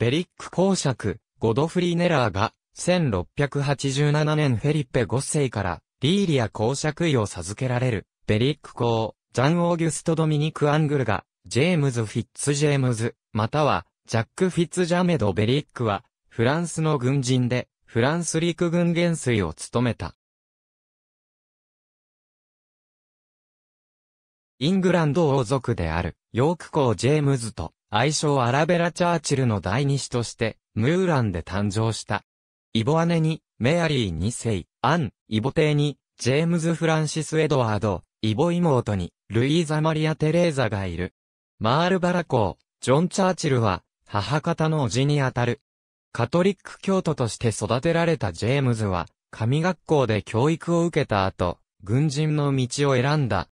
ベリック公爵、ゴドフリー・ネラーが、1687年フェリッペ5世から、リーリア公爵位を授けられる、ベリック公、ジャン・オーギュスト・ドミニク・アングルが、ジェームズ・フィッツ・ジェームズ、または、ジャック・フィッツ・ジャメド・ベリックは、フランスの軍人で、フランス陸軍元帥を務めた。イングランド王族である、ヨーク公ジェームズと、愛称アラベラ・チャーチルの第二子として、ムーランで誕生した。イボ姉に、メアリー二世、アン、イボ帝に、ジェームズ・フランシス・エドワード、イボ妹に、ルイーザ・マリア・テレーザがいる。マールバラ公、ジョン・チャーチルは、母方の叔父にあたる。カトリック教徒として育てられたジェームズは、神学校で教育を受けた後、軍人の道を選んだ。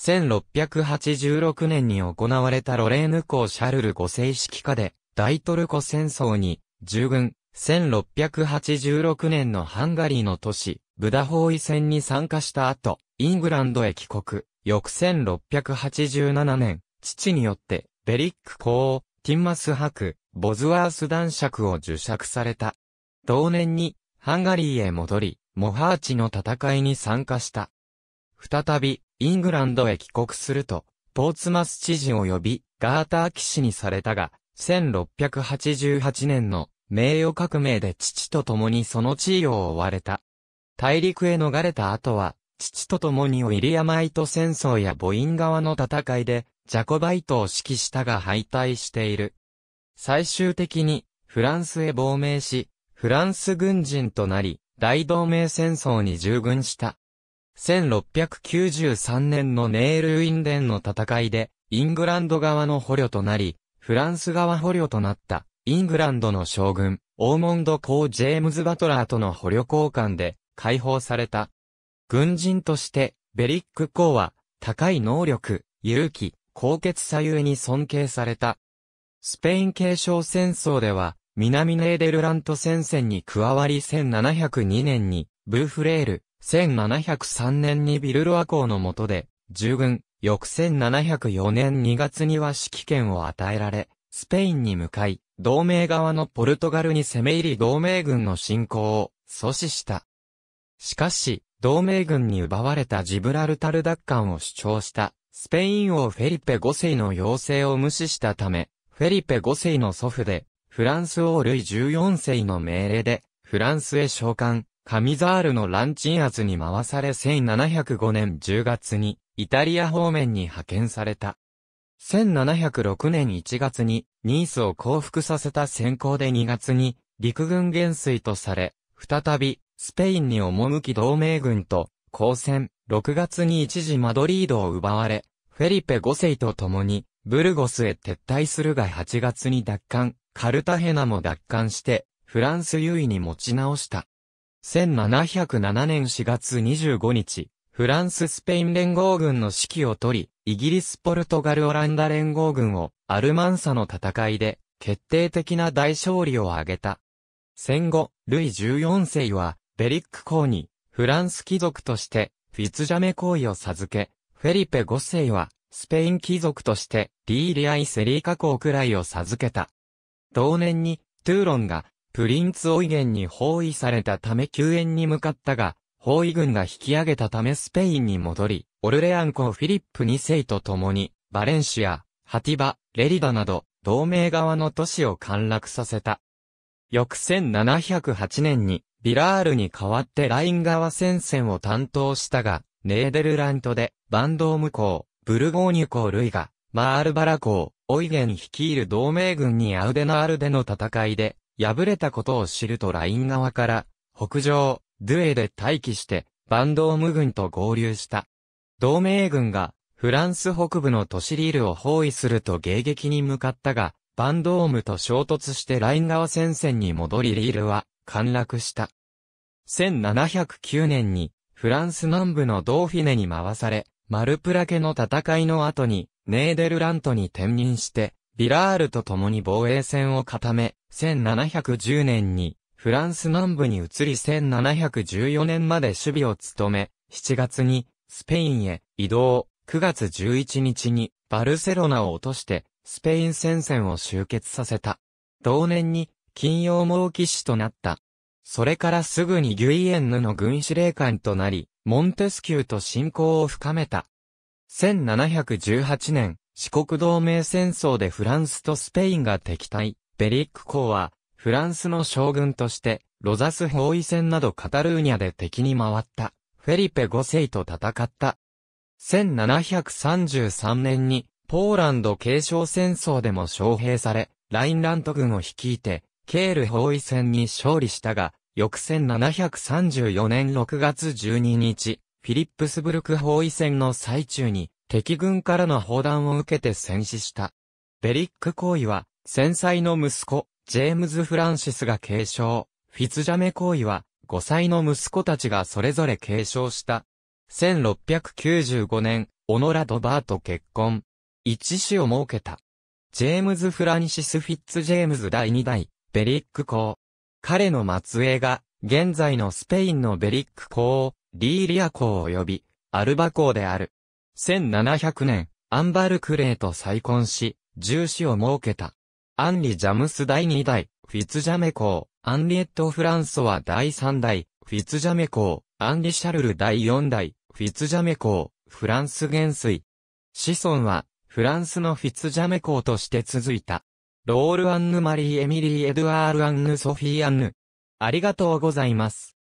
1686年に行われたロレーヌ公シャルル5世式下で、大トルコ戦争に、従軍、1686年のハンガリーの都市、ブダーイ戦に参加した後、イングランドへ帰国、翌1687年、父によって、ベリック公王、ティンマス博、ボズワース男爵を受爵された。同年に、ハンガリーへ戻り、モハーチの戦いに参加した。再び、イングランドへ帰国すると、ポーツマス知事及び、ガーター騎士にされたが、1688年の名誉革命で父と共にその地位を追われた。大陸へ逃れた後は、父と共にウィリアマイト戦争や母イン側の戦いで、ジャコバイトを指揮したが敗退している。最終的に、フランスへ亡命し、フランス軍人となり、大同盟戦争に従軍した。1693年のネール・ウィンデンの戦いで、イングランド側の捕虜となり、フランス側捕虜となった、イングランドの将軍、オーモンド・公ジェームズ・バトラーとの捕虜交換で、解放された。軍人として、ベリック・公は、高い能力、勇気、高潔さゆえに尊敬された。スペイン継承戦争では、南ネーデルラント戦線に加わり1702年に、ブーフレール、1703年にビルロア公の下で、従軍、翌1704年2月には指揮権を与えられ、スペインに向かい、同盟側のポルトガルに攻め入り同盟軍の侵攻を阻止した。しかし、同盟軍に奪われたジブラルタル奪還を主張した、スペイン王フェリペ5世の要請を無視したため、フェリペ5世の祖父で、フランス王ルイ14世の命令で、フランスへ召喚、カミザールのランチン圧に回され1705年10月に、イタリア方面に派遣された。1706年1月に、ニースを降伏させた先行で2月に、陸軍元帥とされ、再び、スペインに赴き同盟軍と、交戦、6月に一時マドリードを奪われ、フェリペ5世と共に、ブルゴスへ撤退するが8月に奪還、カルタヘナも奪還して、フランス優位に持ち直した。1707年4月25日、フランス・スペイン連合軍の指揮を取り、イギリス・ポルトガル・オランダ連合軍をアルマンサの戦いで決定的な大勝利を挙げた。戦後、ルイ14世はベリック公にフランス貴族としてフィツジャメ行為を授け、フェリペ5世はスペイン貴族としてリーリアイ・セリーカ公くらいを授けた。同年にトゥーロンがプリンツオイゲンに包囲されたため救援に向かったが、包囲軍が引き上げたためスペインに戻り、オルレアン公フィリップ2世と共に、バレンシア、ハティバ、レリダなど、同盟側の都市を陥落させた。翌1708年に、ビラールに代わってライン川戦線を担当したが、ネーデルラントで、バンドーム公、ブルゴーニュ公ルイが、マールバラ公、オイゲン率いる同盟軍にアウデナールでの戦いで、敗れたことを知るとライン側から、北上、ドゥエで待機して、バンドーム軍と合流した。同盟軍が、フランス北部の都市リールを包囲すると迎撃に向かったが、バンドームと衝突してライン側戦線に戻りリールは、陥落した。1709年に、フランス南部のドーフィネに回され、マルプラケの戦いの後に、ネーデルラントに転任して、ビラールと共に防衛線を固め、1710年にフランス南部に移り1714年まで守備を務め、7月にスペインへ移動、9月11日にバルセロナを落としてスペイン戦線を終結させた。同年に金曜猛騎士となった。それからすぐにギュイエンヌの軍司令官となり、モンテスキューと親交を深めた。1718年、四国同盟戦争でフランスとスペインが敵対、ベリック公は、フランスの将軍として、ロザス包囲戦などカタルーニャで敵に回った、フェリペ5世と戦った。1733年に、ポーランド継承戦争でも招聘され、ラインラント軍を率いて、ケール包囲戦に勝利したが、翌1734年6月12日、フィリップスブルク包囲戦の最中に、敵軍からの砲弾を受けて戦死した。ベリック行為は、戦災の息子、ジェームズ・フランシスが継承、フィツジャメ行為は、5歳の息子たちがそれぞれ継承した。1695年、オノラ・ドバーと結婚。一子を設けた。ジェームズ・フランシス・フィッツ・ジェームズ第2代、ベリック公。彼の末裔が、現在のスペインのベリック公、リーリア公及び、アルバ公である。1700年、アンバルクレーと再婚し、重視を設けた。アンリ・ジャムス第2代、フィツジャメ公、アンリエット・フランソワ第3代、フィツジャメ公、アンリ・シャルル第4代、フィツジャメ公、フランス元帥。子孫は、フランスのフィツジャメ公として続いた。ロール・アンヌ・マリー・エミリー・エドゥアール・アンヌ・ソフィー・アンヌ。ありがとうございます。